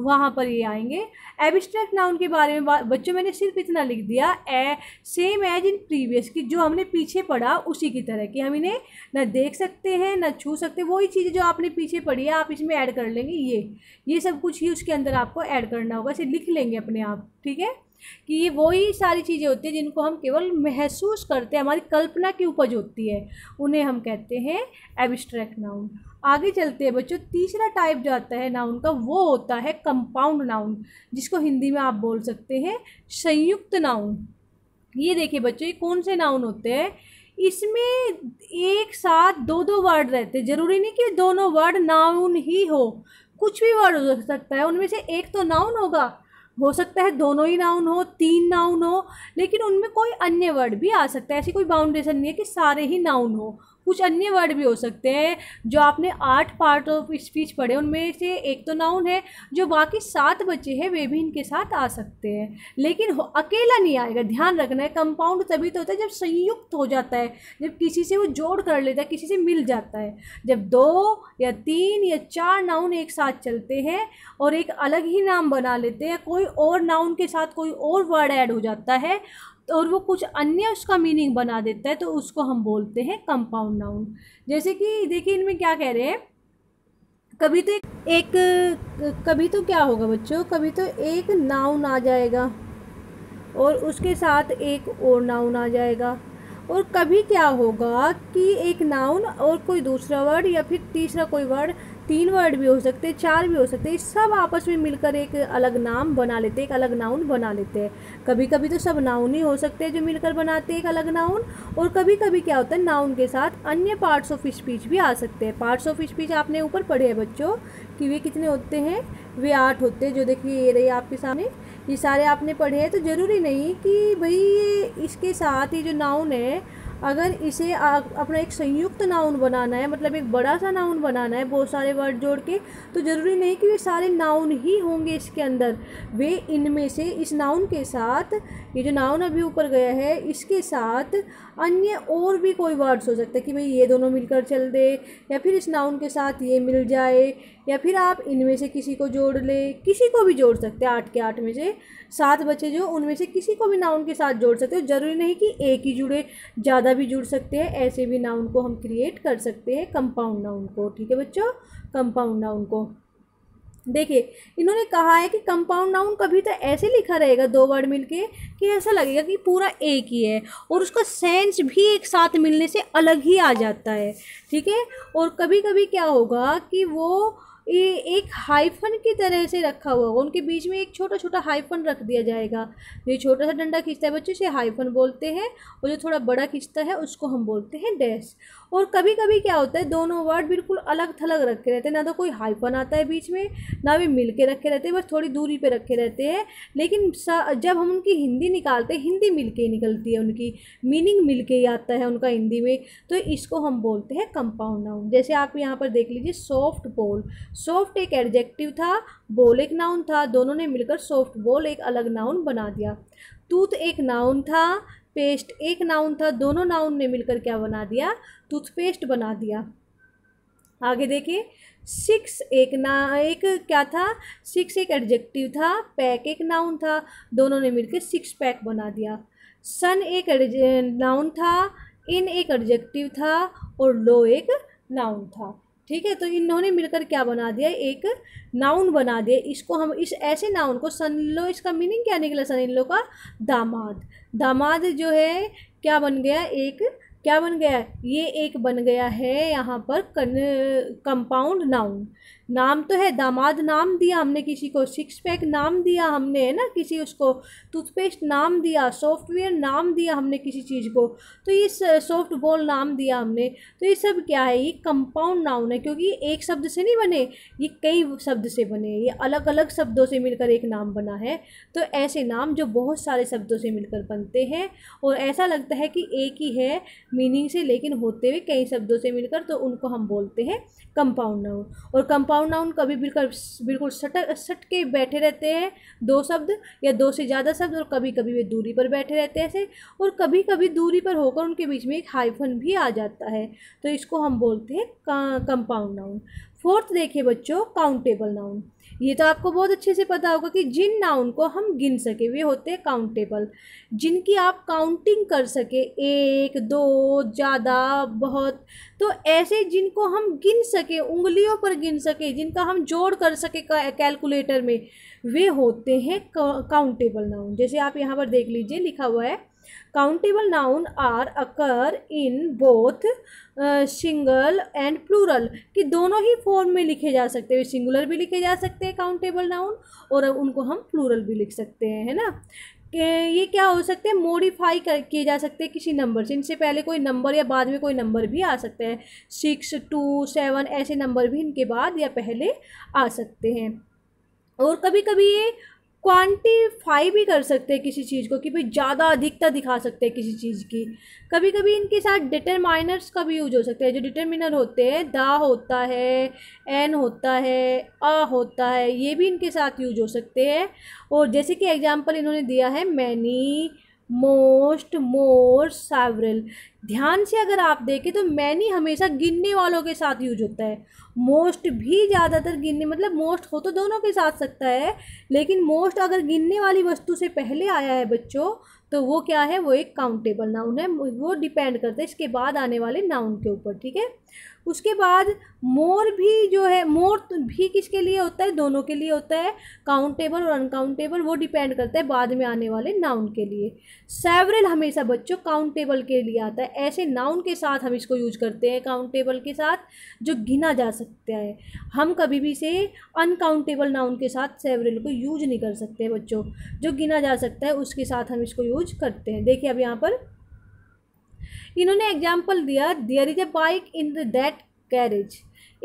वहाँ पर ये आएंगे एबिस्ट्रैक्ट नाउन के बारे में बच्चों मैंने सिर्फ इतना लिख दिया a same as in previous की जो हमने पीछे पढ़ा उसी की तरह कि हम इन्हें ना देख सकते हैं ना छू सकते हैं वही चीज़ें जो आपने पीछे पढ़ी है आप इसमें ऐड कर लेंगे ये ये सब कुछ ही उसके अंदर आपको ऐड करना होगा इसे लिख लेंगे अपने आप ठीक है कि ये वही सारी चीज़ें होती हैं जिनको हम केवल महसूस करते हैं हमारी कल्पना की उपज होती है उन्हें हम कहते हैं एब्स्ट्रैक्ट नाउन आगे चलते हैं बच्चों तीसरा टाइप जो आता है नाउन का वो होता है कंपाउंड नाउन जिसको हिंदी में आप बोल सकते हैं संयुक्त नाउन ये देखिए बच्चों ये कौन से नाउन होते हैं इसमें एक साथ दो दो वर्ड रहते हैं ज़रूरी नहीं कि दोनों वर्ड नाउन ही हो कुछ भी वर्ड हो सकता है उनमें से एक तो नाउन होगा हो सकता है दोनों ही नाउन हो तीन नाउन हो लेकिन उनमें कोई अन्य वर्ड भी आ सकता है ऐसी कोई बाउंडेशन नहीं है कि सारे ही नाउन हो कुछ अन्य वर्ड भी हो सकते हैं जो आपने आठ पार्ट ऑफ स्पीच पढ़े उनमें से एक तो नाउन है जो बाकी सात बच्चे हैं वे भी इनके साथ आ सकते हैं लेकिन अकेला नहीं आएगा ध्यान रखना है कंपाउंड तभी तो होता है जब संयुक्त हो जाता है जब किसी से वो जोड़ कर लेता है किसी से मिल जाता है जब दो या तीन या चार नाउन एक साथ चलते हैं और एक अलग ही नाम बना लेते हैं कोई और नाउन के साथ कोई और वर्ड ऐड हो जाता है और वो कुछ अन्य उसका मीनिंग बना देता है तो उसको हम बोलते हैं कंपाउंड नाउन जैसे कि देखिए इनमें क्या कह रहे हैं कभी तो एक, एक कभी तो क्या होगा बच्चों कभी तो एक नाउन आ जाएगा और उसके साथ एक और नाउन आ जाएगा और कभी क्या होगा कि एक नाउन और कोई दूसरा वर्ड या फिर तीसरा कोई वर्ड तीन वर्ड भी हो सकते हैं चार भी हो सकते हैं सब आपस में मिलकर एक अलग नाम बना लेते हैं एक अलग नाउन बना लेते हैं कभी कभी तो सब नाउन ही हो सकते हैं जो मिलकर बनाते हैं एक अलग नाउन और कभी कभी क्या होता है नाउन के साथ अन्य पार्ट्स ऑफ स्पीच भी आ सकते हैं पार्ट्स ऑफ स्पीच आपने ऊपर पढ़े हैं बच्चों कि वे कितने होते हैं वे आठ होते हैं जो देखिए ये रही आपके सामने ये सारे आपने पढ़े हैं तो ज़रूरी नहीं कि भाई ये इसके साथ ये जो नाउन है अगर इसे आप अपना एक संयुक्त नाउन बनाना है मतलब एक बड़ा सा नाउन बनाना है बहुत सारे वर्ड जोड़ के तो ज़रूरी नहीं कि वे सारे नाउन ही होंगे इसके अंदर वे इनमें से इस नाउन के साथ ये जो नाउन अभी ऊपर गया है इसके साथ अन्य और भी कोई वर्ड्स हो सकते हैं कि भाई ये दोनों मिलकर चल दे या फिर इस नाउन के साथ ये मिल जाए या फिर आप इनमें से किसी को जोड़ ले किसी को भी जोड़ सकते हैं आठ के आठ में से सात बच्चे जो उनमें से किसी को भी नाउन के साथ जोड़ सकते हो ज़रूरी नहीं कि एक ही जुड़े ज़्यादा भी जुड़ सकते हैं ऐसे भी नाउन को हम क्रिएट कर सकते हैं कंपाउंड नाउन को ठीक है बच्चों कंपाउंड नाउन को देखिए इन्होंने कहा है कि कंपाउंड नाउन कभी तो ऐसे लिखा रहेगा दो वर्ड मिलके कि ऐसा लगेगा कि पूरा एक ही है और उसका सेंस भी एक साथ मिलने से अलग ही आ जाता है ठीक है और कभी कभी क्या होगा कि वो ये एक हाइफन की तरह से रखा हुआ होगा उनके बीच में एक छोटा छोटा हाइफन रख दिया जाएगा जो छोटा सा डंडा खींचता है बच्चों से हाइफन बोलते हैं और जो थोड़ा बड़ा खींचता है उसको हम बोलते हैं डैश और कभी कभी क्या होता है दोनों वर्ड बिल्कुल अलग थलग रखे रहते हैं ना तो कोई हाइफन आता है बीच में ना वे मिल के रखे रहते हैं बस थोड़ी दूरी पर रखे रहते हैं लेकिन जब हम उनकी हिंदी निकालते हैं हिंदी मिल के ही निकलती है उनकी मीनिंग मिल के ही आता है उनका हिंदी में तो इसको हम बोलते हैं कंपाउंड नाउन जैसे आप यहाँ पर देख लीजिए सॉफ्ट बॉल सॉफ्ट एक एडजेक्टिव था बोल एक नाउन था दोनों ने मिलकर सॉफ्ट बोल एक अलग नाउन बना दिया टूथ एक नाउन था पेस्ट एक नाउन था दोनों नाउन ने मिलकर क्या बना दिया टूथपेस्ट बना दिया आगे देखिए सिक्स एक ना एक क्या था सिक्स एक एडजेक्टिव था पैक एक नाउन था दोनों ने मिलकर सिक्स पैक बना दिया सन एक नाउन था इन एक एडजेक्टिव था और लो एक नाउन था ठीक है तो इन्होंने मिलकर क्या बना दिया एक नाउन बना दिया इसको हम इस ऐसे नाउन को लो इसका मीनिंग क्या निकला लो का दामाद दामाद जो है क्या बन गया एक क्या बन गया ये एक बन गया है यहाँ पर कंपाउंड नाउन नाम तो है दामाद नाम दिया हमने किसी को सिक्स पैक नाम दिया हमने है ना किसी उसको टूथपेस्ट नाम दिया सॉफ्टवेयर नाम दिया हमने किसी चीज़ को तो ये सॉफ्ट बॉल नाम दिया हमने तो ये सब क्या है ये कंपाउंड नाउन है क्योंकि ये एक शब्द से नहीं बने ये कई शब्द से बने ये अलग अलग शब्दों से मिलकर एक नाम बना है तो ऐसे नाम जो बहुत सारे शब्दों से मिलकर बनते हैं और ऐसा लगता है कि एक ही है मीनिंग से लेकिन होते हुए कई शब्दों से मिलकर तो उनको हम बोलते हैं कंपाउंड नाउन और कंपाउंड नाउन कभी बिल्कुल बिल्कुल सट सट के बैठे रहते हैं दो शब्द या दो से ज़्यादा शब्द और कभी कभी वे दूरी पर बैठे रहते हैं ऐसे और कभी कभी दूरी पर होकर उनके बीच में एक हाइफन भी आ जाता है तो इसको हम बोलते हैं कंपाउंड नाउन फोर्थ देखिए बच्चों काउंटेबल नाउन ये तो आपको बहुत अच्छे से पता होगा कि जिन नाउन को हम गिन सके वे होते हैं काउंटेबल जिनकी आप काउंटिंग कर सके एक दो ज़्यादा बहुत तो ऐसे जिनको हम गिन सके उंगलियों पर गिन सके जिनका हम जोड़ कर सके कैलकुलेटर में वे होते हैं काउंटेबल नाउन जैसे आप यहाँ पर देख लीजिए लिखा हुआ है countable noun are occur in both single and plural कि दोनों ही फॉर्म में लिखे जा सकते हैं सिंगुलर भी लिखे जा सकते हैं काउंटेबल नाउन और उनको हम प्लूरल भी लिख सकते हैं है ना ये क्या हो सकते हैं मोडिफाई कर किए जा सकते हैं किसी नंबर से इनसे पहले कोई नंबर या बाद में कोई नंबर भी आ सकते हैं सिक्स टू सेवन ऐसे नंबर भी इनके बाद या पहले आ सकते हैं और कभी कभी ये क्वांटिफाई भी कर सकते हैं किसी चीज़ को कि भाई ज़्यादा अधिकता दिखा सकते हैं किसी चीज़ की कभी कभी इनके साथ डिटरमाइनर्स का भी यूज हो सकता है जो डिटरमिनर होते हैं दा होता है एन होता है अ होता है ये भी इनके साथ यूज हो सकते हैं और जैसे कि एग्जाम्पल इन्होंने दिया है मैनी मोस्ट मोर सावरल ध्यान से अगर आप देखें तो मैनी हमेशा गिनने वालों के साथ यूज होता है मोस्ट भी ज़्यादातर गिनने मतलब मोस्ट हो तो दोनों के साथ सकता है लेकिन मोस्ट अगर गिनने वाली वस्तु से पहले आया है बच्चों तो वो क्या है वो एक काउंटेबल नाउन है वो डिपेंड करता है इसके बाद आने वाले नाउन के ऊपर ठीक है उसके बाद मोर भी जो है मोर तो भी किसके लिए होता है दोनों के लिए होता है काउंटेबल और अनकाउंटेबल वो डिपेंड करता है बाद में आने वाले नाउन के लिए सेवरल हमेशा बच्चों काउंटेबल के लिए आता है ऐसे नाउन के साथ हम इसको यूज करते हैं काउंटेबल के साथ जो गिना जा सकता है हम कभी भी इसे अनकाउंटेबल नाउन के साथ सेवरल को यूज नहीं कर सकते बच्चों जो गिना जा सकता है उसके साथ हम इसको यूज करते हैं देखिए अब यहाँ पर इन्होंने एग्जाम्पल दिया there is a bike in that garage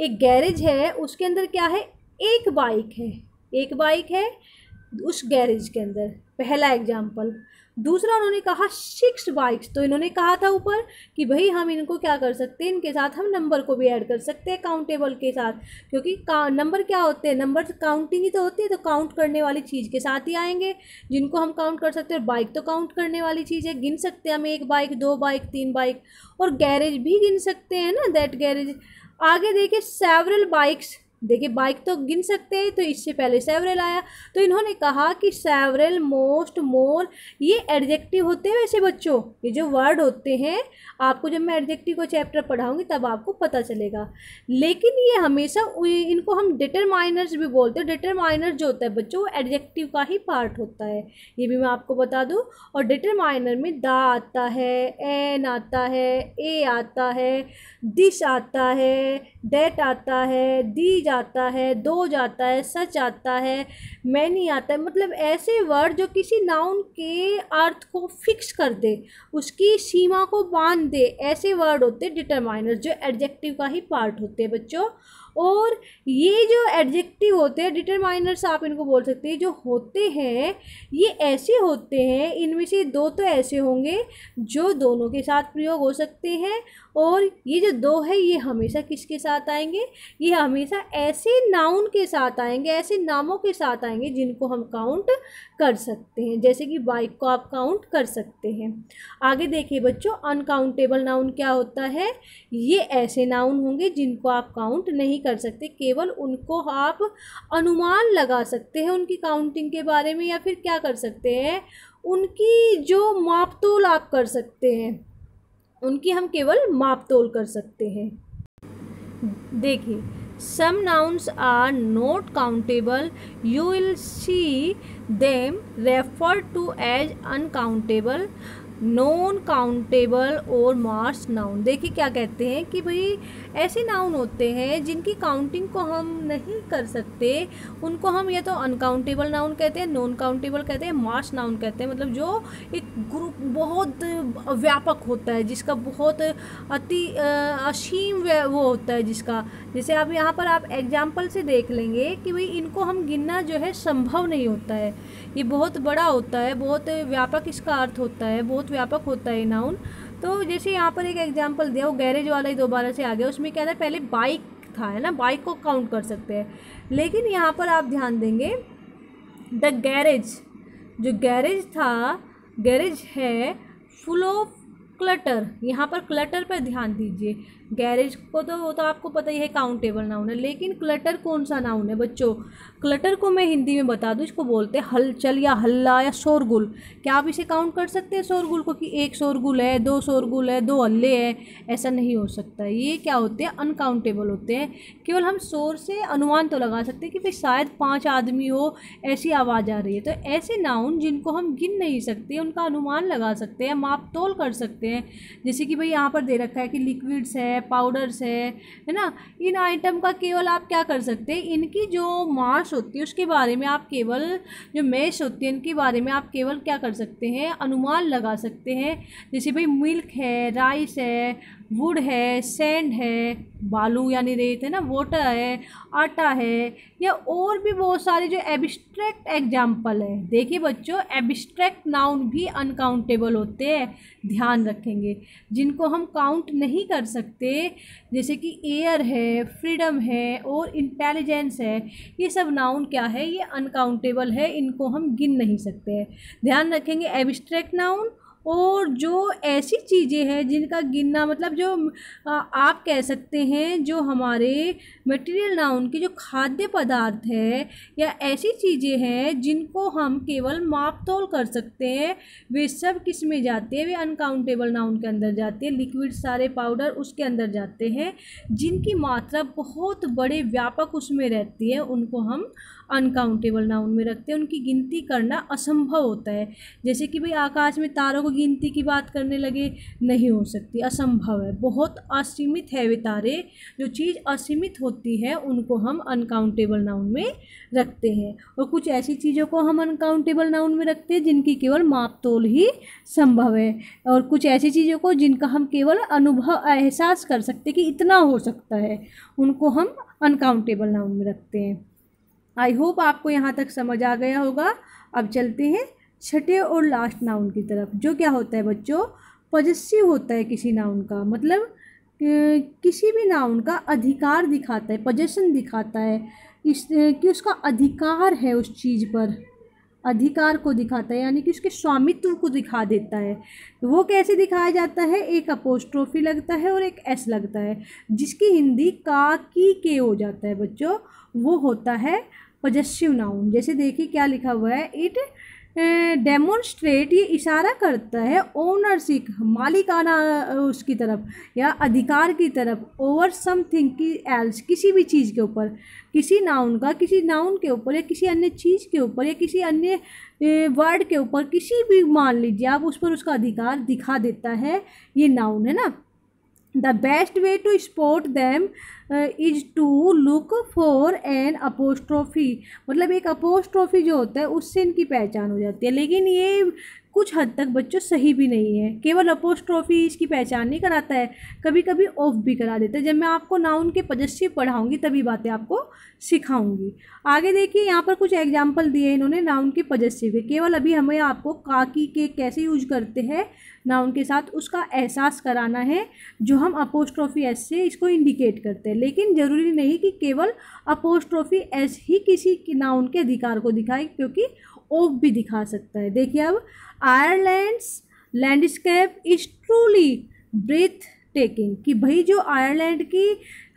एक गैरेज है उसके अंदर क्या है एक बाइक है एक बाइक है उस गैरेज के अंदर पहला एग्जाम्पल दूसरा उन्होंने कहा सिक्स बाइक्स तो इन्होंने कहा था ऊपर कि भाई हम इनको क्या कर सकते हैं इनके साथ हम नंबर को भी ऐड कर सकते हैं काउंटेबल के साथ क्योंकि नंबर क्या होते हैं नंबर काउंटिंग ही तो होती है तो काउंट करने वाली चीज़ के साथ ही आएंगे जिनको हम काउंट कर सकते हैं बाइक तो काउंट करने वाली चीज़ है गिन सकते हैं हम एक बाइक दो बाइक तीन बाइक और गैरेज भी गिन सकते हैं ना दैट गैरेज आगे देखिए सेवरल बाइक्स देखिए बाइक तो गिन सकते हैं तो इससे पहले सेवरल आया तो इन्होंने कहा कि सेवरल मोस्ट मोर ये एडजेक्टिव होते हैं वैसे बच्चों ये जो वर्ड होते हैं आपको जब मैं एडजेक्टिव को चैप्टर पढ़ाऊँगी तब आपको पता चलेगा लेकिन ये हमेशा इनको हम डिटरमाइनर्स भी बोलते हैं डिटरमाइनर जो होता है बच्चों एडजेक्टिव का ही पार्ट होता है ये भी मैं आपको बता दूँ और डिटरमाइनर में दा आता है एन आता है ए आता है दिश आता है डेट आता है दीज जाता है दो जाता है सच आता है मैं नहीं आता है मतलब ऐसे वर्ड जो किसी नाउन के अर्थ को फिक्स कर दे उसकी सीमा को बांध दे ऐसे वर्ड होते हैं डिटरमाइनर जो एडजेक्टिव का ही पार्ट होते हैं बच्चों और ये जो एडजेक्टिव होते हैं डिटरमाइनर्स आप इनको बोल सकते हैं जो होते हैं ये ऐसे होते हैं इनमें से दो तो ऐसे होंगे जो दोनों के साथ प्रयोग हो सकते हैं और ये जो दो है ये हमेशा किसके साथ आएंगे ये हमेशा ऐसे नाउन के साथ आएंगे ऐसे नामों के साथ आएंगे जिनको हम काउंट कर सकते हैं जैसे कि बाइक को आप काउंट कर सकते हैं आगे देखिए बच्चों अनकाउंटेबल नाउन क्या होता है ये ऐसे नाउन होंगे जिनको आप काउंट नहीं कर सकते केवल उनको आप अनुमान लगा सकते हैं उनकी काउंटिंग के बारे में या फिर क्या कर सकते हैं उनकी जो मापतोल आप कर सकते हैं उनकी हम केवल माप तोल कर सकते हैं देखिए some nouns are not countable you will see them refer to as uncountable non countable और मार्स नाउन देखिए क्या कहते हैं कि भाई ऐसे नाउन होते हैं जिनकी काउंटिंग को हम नहीं कर सकते उनको हम ये तो अनकाउंटेबल नाउन कहते हैं नॉन काउंटेबल कहते हैं मार्स नाउन कहते हैं मतलब जो एक ग्रुप बहुत व्यापक होता है जिसका बहुत अति असीम वो होता है जिसका जैसे आप यहाँ पर आप एग्जाम्पल से देख लेंगे कि भाई इनको हम गिनना जो है संभव नहीं होता है ये बहुत बड़ा होता है बहुत व्यापक इसका अर्थ होता है बहुत बहुत व्यापक होता है नाउन तो जैसे यहाँ पर एक एग्जाम्पल दिया वो गैरेज वाला ही दोबारा से आ गया उसमें क्या था पहले बाइक था है ना बाइक को काउंट कर सकते हैं लेकिन यहाँ पर आप ध्यान देंगे द गैरेज जो गैरेज था गैरेज है फुल ऑफ क्लटर यहाँ पर क्लटर पर ध्यान दीजिए गैरेज को तो वो तो आपको पता ही है काउंटेबल नाउन है लेकिन क्लटर कौन सा नाउन है बच्चों क्लटर को मैं हिंदी में बता दूँ इसको बोलते हैं हलचल या हल्ला या शोरगुल क्या आप इसे काउंट कर सकते हैं शोरगुल को कि एक शोरगुल है दो शोरगुल है दो हल्ले है ऐसा नहीं हो सकता ये क्या होते हैं अनकाउंटेबल होते हैं केवल हम शोर से अनुमान तो लगा सकते हैं कि भाई शायद पाँच आदमी हो ऐसी आवाज़ आ रही है तो ऐसे नाउन जिनको हम गिन नहीं सकते उनका अनुमान लगा सकते हैं माप तोल कर सकते हैं जैसे कि भाई यहाँ पर दे रखा है कि लिक्विड्स है है पाउडर्स है है ना इन आइटम का केवल आप क्या कर सकते हैं इनकी जो मार्श होती है उसके बारे में आप केवल जो मैश होती है इनके बारे में आप केवल क्या कर सकते हैं अनुमान लगा सकते हैं जैसे भाई मिल्क है राइस है वुड है सैंड है बालू यानी रेत है ना वाटर है आटा है या और भी बहुत सारे जो एबिस्ट्रैक्ट एग्जाम्पल है देखिए बच्चों एबिस्ट्रैक्ट नाउन भी अनकाउंटेबल होते हैं ध्यान रखेंगे जिनको हम काउंट नहीं कर सकते जैसे कि एयर है फ्रीडम है और इंटेलिजेंस है ये सब नाउन क्या है ये अनकाउंटेबल है इनको हम गिन नहीं सकते हैं ध्यान रखेंगे एबिस्ट्रैक्ट नाउन और जो ऐसी चीज़ें हैं जिनका गिनना मतलब जो आप कह सकते हैं जो हमारे मटेरियल नाउन के जो खाद्य पदार्थ है या ऐसी चीज़ें हैं जिनको हम केवल माप तोल कर सकते हैं वे सब किस में जाते हैं वे अनकाउंटेबल नाउन के अंदर जाते हैं लिक्विड सारे पाउडर उसके अंदर जाते हैं जिनकी मात्रा बहुत बड़े व्यापक उसमें रहती है उनको हम अनकाउंटेबल नाउन में रखते हैं उनकी गिनती करना असंभव होता है जैसे कि भाई आकाश में तारों की गिनती की बात करने लगे नहीं हो सकती असंभव है बहुत असीमित है वे तारे जो चीज़ असीमित होती है उनको हम अनकाउंटेबल नाउन में रखते हैं और कुछ ऐसी चीज़ों को हम अनकाउंटेबल नाउन में रखते हैं जिनकी केवल माप तोल ही संभव है और कुछ ऐसी चीज़ों को जिनका हम केवल अनुभव एहसास कर सकते कि इतना हो सकता है उनको हम अनकाउंटेबल नाउन में रखते हैं आई होप आपको यहाँ तक समझ आ गया होगा अब चलते हैं छठे और लास्ट नाउन की तरफ जो क्या होता है बच्चों पजस्सी होता है किसी नाउन का मतलब किसी भी नाउन का अधिकार दिखाता है पजेशन दिखाता है इस कि उसका अधिकार है उस चीज़ पर अधिकार को दिखाता है यानी कि उसके स्वामित्व को दिखा देता है वो कैसे दिखाया जाता है एक अपोस्ट्रोफी लगता है और एक एस लगता है जिसकी हिंदी का की के हो जाता है बच्चों वो होता है पॉजेसिव नाउन जैसे देखिए क्या लिखा हुआ है इट डेमोन्स्ट्रेट uh, ये इशारा करता है ओनरशिप मालिकाना uh, उसकी तरफ या अधिकार की तरफ ओवर समथिंग की एल्स किसी भी चीज़ के ऊपर किसी नाउन का किसी नाउन के ऊपर या किसी अन्य चीज़ के ऊपर या किसी अन्य वर्ड uh, के ऊपर किसी भी मान लीजिए आप उस पर उसका अधिकार दिखा देता है ये नाउन है ना the best way to spot them is to look for an apostrophe मतलब एक अपोस्ट्रॉफी जो होता है उससे इनकी पहचान हो जाती है लेकिन ये कुछ हद तक बच्चों सही भी नहीं है केवल अपोस्ट्रॉफी इसकी पहचान नहीं कराता है कभी कभी ऑफ भी करा देता है जब मैं आपको नाउन के पजस्सी पढ़ाऊँगी तभी बातें आपको सिखाऊंगी आगे देखिए यहाँ पर कुछ एग्जाम्पल दिए इन्होंने नाउन के पजस्सी के केवल अभी हमें आपको काकी के कैसे यूज करते हैं नाउन के साथ उसका एहसास कराना है जो हम अपोस्ट्रॉफी एस से इसको इंडिकेट करते हैं लेकिन ज़रूरी नहीं कि केवल अपोस्ट्रॉफी एस ही किसी नाउन के अधिकार को दिखाए क्योंकि ओक भी दिखा सकता है देखिए अब Ireland landscape is truly breathtaking कि भाई जो आयरलैंड की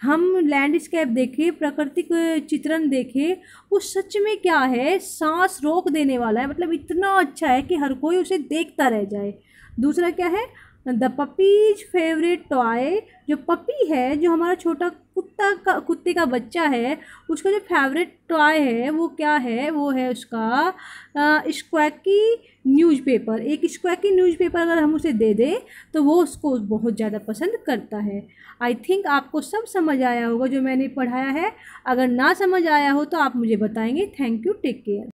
हम लैंडस्केप देखें प्राकृतिक चित्रण देखें वो सच में क्या है सांस रोक देने वाला है मतलब इतना अच्छा है कि हर कोई उसे देखता रह जाए दूसरा क्या है द पपीज फेवरेट टॉय जो पपी है जो हमारा छोटा कुत्ता का कुत्ते का बच्चा है उसका जो फेवरेट टॉय है वो क्या है वो है उसका स्क्वैकी न्यूज़पेपर एक स्क्वैकी न्यूज़पेपर अगर हम उसे दे दें तो वो उसको बहुत ज़्यादा पसंद करता है आई थिंक आपको सब समझ आया होगा जो मैंने पढ़ाया है अगर ना समझ आया हो तो आप मुझे बताएंगे थैंक यू टेक केयर